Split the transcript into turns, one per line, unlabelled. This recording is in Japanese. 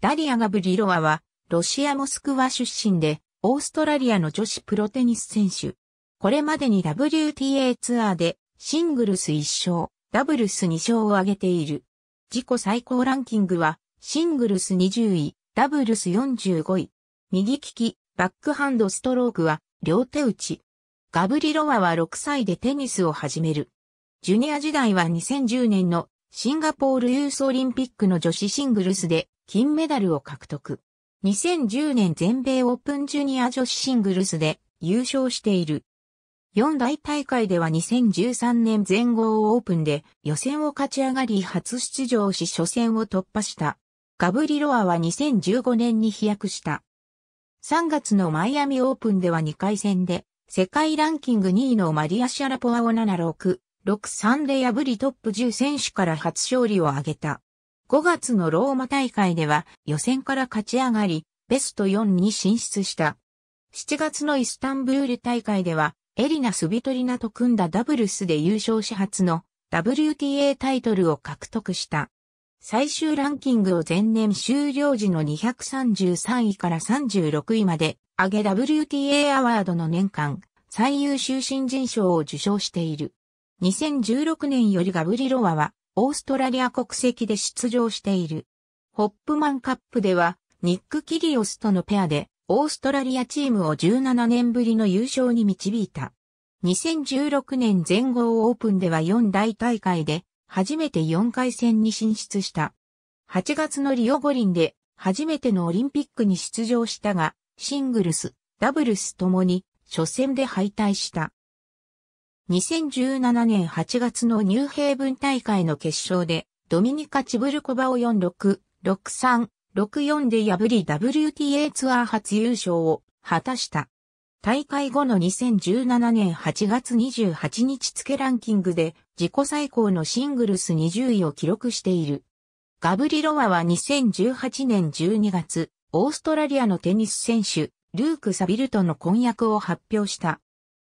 ダリア・ガブリロワは、ロシア・モスクワ出身で、オーストラリアの女子プロテニス選手。これまでに WTA ツアーで、シングルス1勝、ダブルス2勝を挙げている。自己最高ランキングは、シングルス20位、ダブルス45位。右利き、バックハンドストロークは、両手打ち。ガブリロワは6歳でテニスを始める。ジュニア時代は2010年のシンガポールユースオリンピックの女子シングルスで金メダルを獲得。2010年全米オープンジュニア女子シングルスで優勝している。四大大会では2013年全豪オープンで予選を勝ち上がり初出場し初戦を突破した。ガブリロアは2015年に飛躍した。3月のマイアミオープンでは2回戦で世界ランキング2位のマリア・シャラポワを7-6、6-3で破りトップ10選手から初勝利を挙げた。5月のローマ大会では予選から勝ち上がり、ベスト4に進出した。7月のイスタンブール大会では、エリナ・スビトリナと組んだダブルスで優勝し初の WTA タイトルを獲得した。最終ランキングを前年終了時の233位から36位まで上げ WTA アワードの年間最優秀新人賞を受賞している。2016年よりガブリロワは、オーストラリア国籍で出場している。ホップマンカップでは、ニック・キリオスとのペアで、オーストラリアチームを17年ぶりの優勝に導いた。2016年全豪オープンでは4大大会で、初めて4回戦に進出した。8月のリオ五輪で、初めてのオリンピックに出場したが、シングルス、ダブルスともに、初戦で敗退した。2017年8月のニューヘイブン大会の決勝で、ドミニカ・チブルコバを46、63、64で破り WTA ツアー初優勝を果たした。大会後の2017年8月28日付ランキングで自己最高のシングルス20位を記録している。ガブリロワは2018年12月、オーストラリアのテニス選手、ルーク・サビルとの婚約を発表した。